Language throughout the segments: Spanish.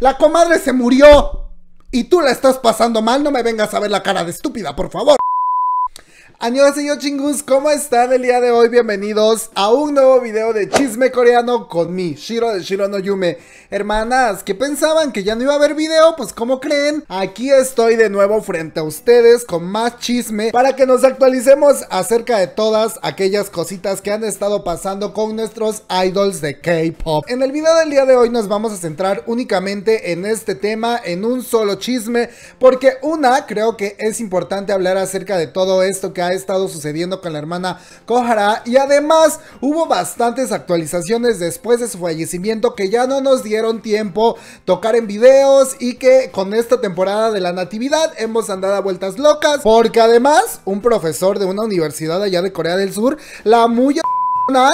La comadre se murió. Y tú la estás pasando mal, no me vengas a ver la cara de estúpida, por favor señor chingus, ¿cómo están el día de hoy? Bienvenidos a un nuevo video de chisme coreano con mi Shiro de Shiro no Yume. Hermanas, que pensaban? ¿Que ya no iba a haber video? Pues ¿cómo creen? Aquí estoy de nuevo frente a ustedes con más chisme para que nos actualicemos acerca de todas aquellas cositas que han estado pasando con nuestros idols de K-Pop. En el video del día de hoy nos vamos a centrar únicamente en este tema, en un solo chisme, porque una, creo que es importante hablar acerca de todo esto que ha estado sucediendo con la hermana Kohara y además hubo bastantes actualizaciones después de su fallecimiento que ya no nos dieron tiempo tocar en videos y que con esta temporada de la natividad hemos andado a vueltas locas porque además un profesor de una universidad allá de Corea del Sur la muy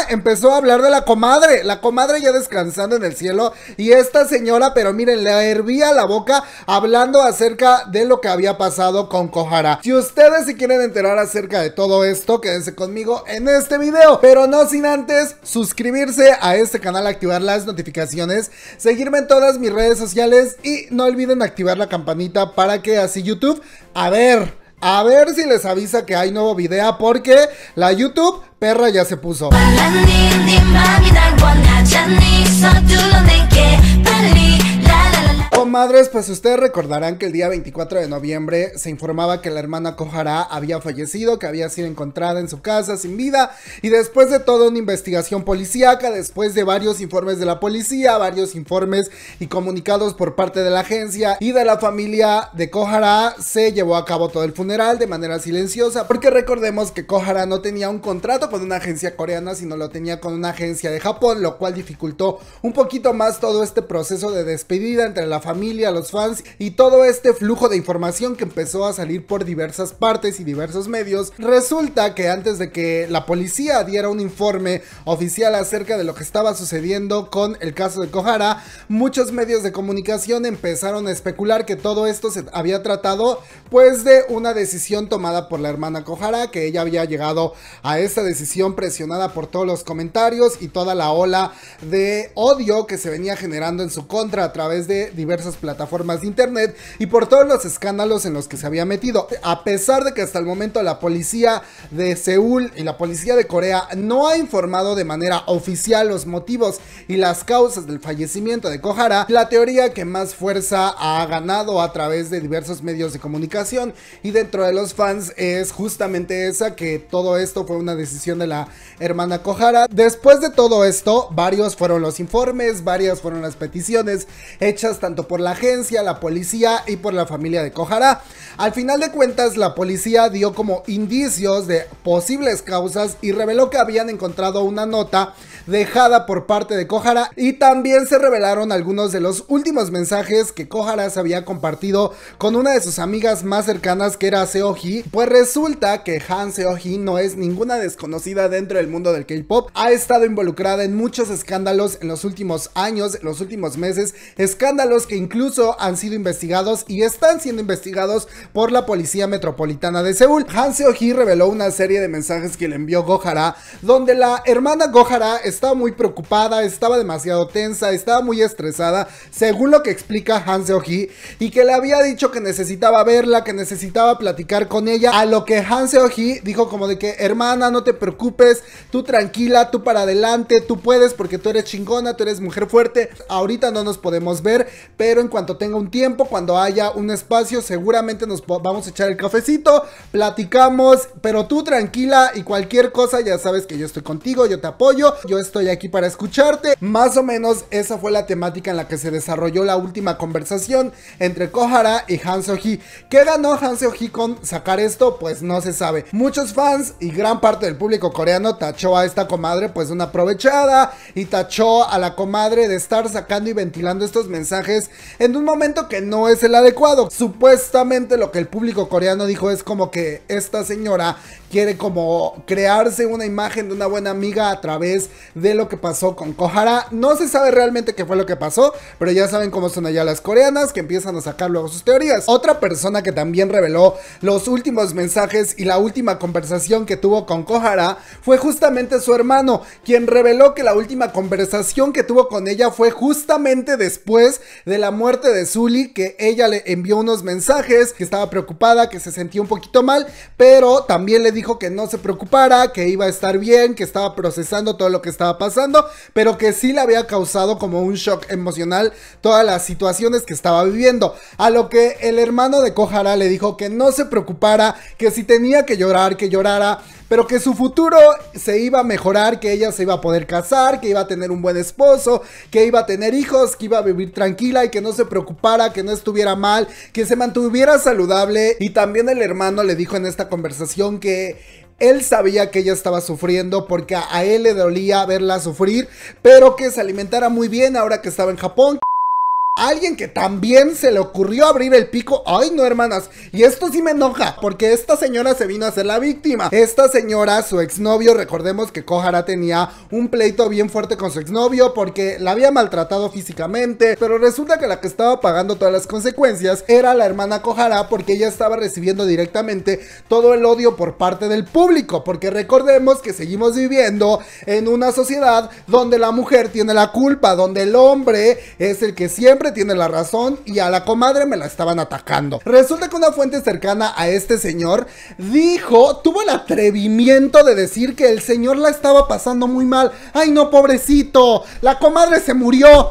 empezó a hablar de la comadre, la comadre ya descansando en el cielo y esta señora, pero miren, le hervía la boca hablando acerca de lo que había pasado con Kohara. Si ustedes se quieren enterar acerca de todo esto, quédense conmigo en este video, pero no sin antes suscribirse a este canal, activar las notificaciones, seguirme en todas mis redes sociales y no olviden activar la campanita para que así YouTube, a ver, a ver si les avisa que hay nuevo video porque la YouTube perra ya se puso madres, pues ustedes recordarán que el día 24 de noviembre se informaba que la hermana Kohara había fallecido, que había sido encontrada en su casa sin vida y después de toda una investigación policíaca, después de varios informes de la policía, varios informes y comunicados por parte de la agencia y de la familia de Kohara, se llevó a cabo todo el funeral de manera silenciosa, porque recordemos que Kohara no tenía un contrato con una agencia coreana, sino lo tenía con una agencia de Japón, lo cual dificultó un poquito más todo este proceso de despedida entre la familia a los fans y todo este flujo de información que empezó a salir por diversas partes y diversos medios, resulta que antes de que la policía diera un informe oficial acerca de lo que estaba sucediendo con el caso de Kohara, muchos medios de comunicación empezaron a especular que todo esto se había tratado pues de una decisión tomada por la hermana Kohara, que ella había llegado a esta decisión presionada por todos los comentarios y toda la ola de odio que se venía generando en su contra a través de diversas plataformas de internet y por todos los escándalos en los que se había metido. A pesar de que hasta el momento la policía de Seúl y la policía de Corea no ha informado de manera oficial los motivos y las causas del fallecimiento de Kohara, la teoría que más fuerza ha ganado a través de diversos medios de comunicación y dentro de los fans es justamente esa que todo esto fue una decisión de la hermana Kohara. Después de todo esto, varios fueron los informes, varias fueron las peticiones hechas tanto por la agencia, la policía y por la familia de Kohara. Al final de cuentas, la policía dio como indicios de posibles causas y reveló que habían encontrado una nota dejada por parte de Kohara y también se revelaron algunos de los últimos mensajes que Kohara se había compartido con una de sus amigas más cercanas que era Seoji, pues resulta que Han Seoji no es ninguna desconocida dentro del mundo del K-pop, ha estado involucrada en muchos escándalos en los últimos años, los últimos meses, escándalos que incluso incluso han sido investigados y están siendo investigados por la Policía Metropolitana de Seúl. Han Seo-hee reveló una serie de mensajes que le envió Gohara, donde la hermana Gohara estaba muy preocupada, estaba demasiado tensa, estaba muy estresada, según lo que explica Han Seo-hee, y que le había dicho que necesitaba verla, que necesitaba platicar con ella, a lo que Han Seo-hee dijo como de que, hermana, no te preocupes, tú tranquila, tú para adelante, tú puedes porque tú eres chingona, tú eres mujer fuerte, ahorita no nos podemos ver, pero pero en cuanto tenga un tiempo, cuando haya un espacio, seguramente nos vamos a echar el cafecito, platicamos, pero tú tranquila y cualquier cosa, ya sabes que yo estoy contigo, yo te apoyo, yo estoy aquí para escucharte. Más o menos esa fue la temática en la que se desarrolló la última conversación entre Kohara y Han Seo-hee. ¿Qué ganó Han Seo-hee con sacar esto? Pues no se sabe. Muchos fans y gran parte del público coreano tachó a esta comadre pues una aprovechada y tachó a la comadre de estar sacando y ventilando estos mensajes en un momento que no es el adecuado. Supuestamente lo que el público coreano dijo es como que esta señora quiere como crearse una imagen de una buena amiga a través de lo que pasó con Kohara. No se sabe realmente qué fue lo que pasó, pero ya saben cómo son allá las coreanas que empiezan a sacar luego sus teorías. Otra persona que también reveló los últimos mensajes y la última conversación que tuvo con Kohara fue justamente su hermano, quien reveló que la última conversación que tuvo con ella fue justamente después de la muerte de Zully, que ella le envió unos mensajes, que estaba preocupada, que se sentía un poquito mal, pero también le dijo que no se preocupara, que iba a estar bien, que estaba procesando todo lo que estaba pasando, pero que sí le había causado como un shock emocional todas las situaciones que estaba viviendo. A lo que el hermano de Kohara le dijo que no se preocupara, que si tenía que llorar, que llorara, pero que su futuro se iba a mejorar, que ella se iba a poder casar, que iba a tener un buen esposo, que iba a tener hijos, que iba a vivir tranquila y que no se preocupara, que no estuviera mal, que se mantuviera saludable. Y también el hermano le dijo en esta conversación que él sabía que ella estaba sufriendo porque a él le dolía verla sufrir, pero que se alimentara muy bien ahora que estaba en Japón. Alguien que también se le ocurrió abrir el pico. Ay, no, hermanas. Y esto sí me enoja, porque esta señora se vino a ser la víctima. Esta señora, su exnovio, recordemos que Kohara tenía un pleito bien fuerte con su exnovio porque la había maltratado físicamente. Pero resulta que la que estaba pagando todas las consecuencias era la hermana Kohara, porque ella estaba recibiendo directamente todo el odio por parte del público. Porque recordemos que seguimos viviendo en una sociedad donde la mujer tiene la culpa, donde el hombre es el que siempre tiene la razón y a la comadre me la estaban atacando. Resulta que una fuente cercana a este señor dijo, tuvo el atrevimiento de decir que el señor la estaba pasando muy mal. Ay no, pobrecito, la comadre se murió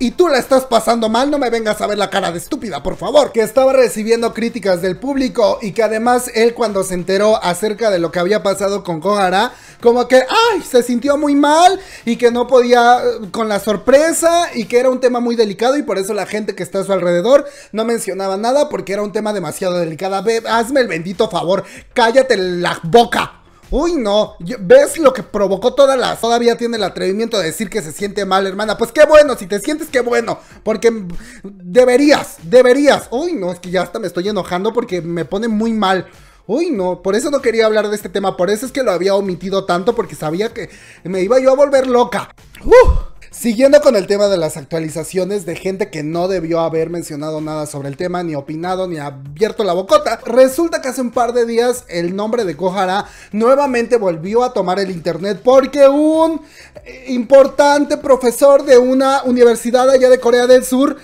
y tú la estás pasando mal, no me vengas a ver la cara de estúpida, por favor. Que estaba recibiendo críticas del público y que además él cuando se enteró acerca de lo que había pasado con Kohara, como que, ay, se sintió muy mal y que no podía eh, con la sorpresa y que era un tema muy delicado y por eso la gente que está a su alrededor no mencionaba nada porque era un tema demasiado delicado. Ve, hazme el bendito favor, cállate la boca. Uy, no. ¿Ves lo que provocó toda las...? Todavía tiene el atrevimiento de decir que se siente mal, hermana. Pues qué bueno, si te sientes, qué bueno. Porque deberías, deberías. Uy, no, es que ya hasta me estoy enojando porque me pone muy mal. Uy, no, por eso no quería hablar de este tema. Por eso es que lo había omitido tanto porque sabía que me iba yo a volver loca. ¡Uf! ¡Uh! Siguiendo con el tema de las actualizaciones de gente que no debió haber mencionado nada sobre el tema, ni opinado, ni abierto la bocota, resulta que hace un par de días el nombre de Kohara nuevamente volvió a tomar el internet porque un importante profesor de una universidad allá de Corea del Sur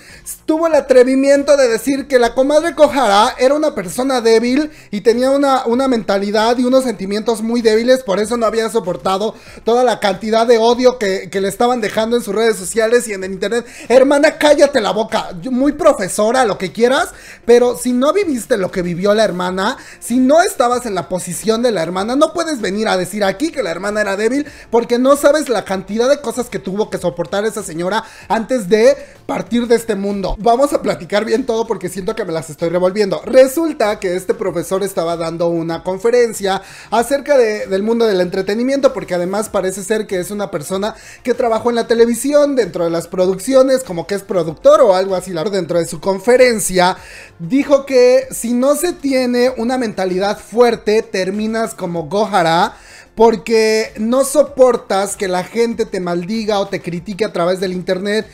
tuvo el atrevimiento de decir que la comadre Kohara era una persona débil y tenía una, una mentalidad y unos sentimientos muy débiles, por eso no había soportado toda la cantidad de odio que le estaban dejando en sus redes sociales y en el internet. Hermana, cállate la boca. Muy profesora, lo que quieras. Pero si no viviste lo que vivió la hermana, si no estabas en la posición de la hermana, no puedes venir a decir aquí que la hermana era débil porque no sabes la cantidad de cosas que tuvo que soportar esa señora antes de partir de este mundo. Vamos a platicar bien todo porque siento que me las estoy revolviendo. Resulta que este profesor estaba dando una conferencia acerca del mundo del entretenimiento porque además parece ser que es una persona que trabajó en la televisión dentro de las producciones, como que es productor o algo así. Dentro de su conferencia dijo que si no se tiene una mentalidad fuerte terminas como Gohara porque no soportas que la gente te maldiga o te critique a través del internet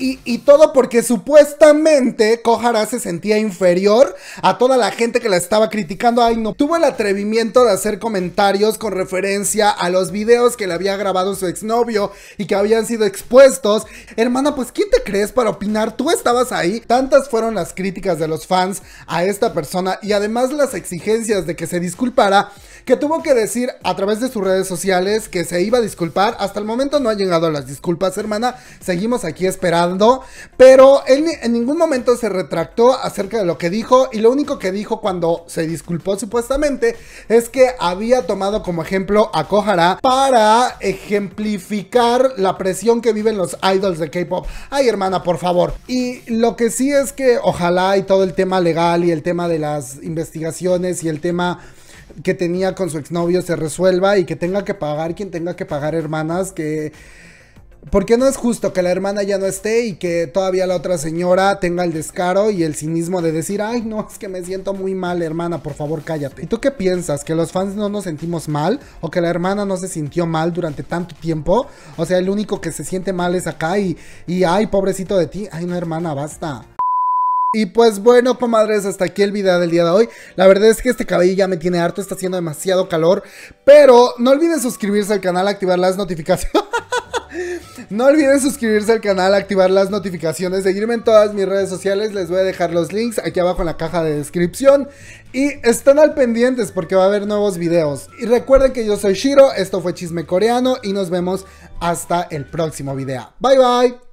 y, todo porque supuestamente Kohara se sentía inferior a toda la gente que la estaba criticando. Ay, no. Tuvo el atrevimiento de hacer comentarios con referencia a los videos que le había grabado su exnovio y que habían sido expuestos. Hermana, pues ¿quién te crees para opinar? Tú estabas ahí. Tantas fueron las críticas de los fans a esta persona y además las exigencias de que se disculpara que tuvo que decir a través de sus redes sociales que se iba a disculpar. Hasta el momento no ha llegado las disculpas, hermana. Seguimos aquí esperando pero él en ningún momento se retractó acerca de lo que dijo y lo único que dijo cuando se disculpó supuestamente es que había tomado como ejemplo a Kohara para ejemplificar la presión que viven los idols de K-pop. Ay, hermana, por favor. Y lo que sí es que ojalá y todo el tema legal y el tema de las investigaciones y el tema que tenía con su exnovio se resuelva y que tenga que pagar quien tenga que pagar hermanas que porque no es justo que la hermana ya no esté y que todavía la otra señora tenga el descaro y el cinismo de decir, ay no, es que me siento muy mal hermana, por favor cállate. ¿Y tú qué piensas? ¿Que los fans no nos sentimos mal? ¿O que la hermana no se sintió mal durante tanto tiempo? O sea, el único que se siente mal es acá y, y ay pobrecito de ti, ay no hermana, basta. Y pues bueno, comadres, hasta aquí el video del día de hoy. La verdad es que este cabello ya me tiene harto, está haciendo demasiado calor. Pero no olvides suscribirse al canal, activar las notificaciones. No olviden suscribirse al canal, activar las notificaciones, seguirme en todas mis redes sociales. Les voy a dejar los links aquí abajo en la caja de descripción. Y están al pendientes porque va a haber nuevos videos. Y recuerden que yo soy Shiro, esto fue Chisme Coreano y nos vemos hasta el próximo video. Bye bye.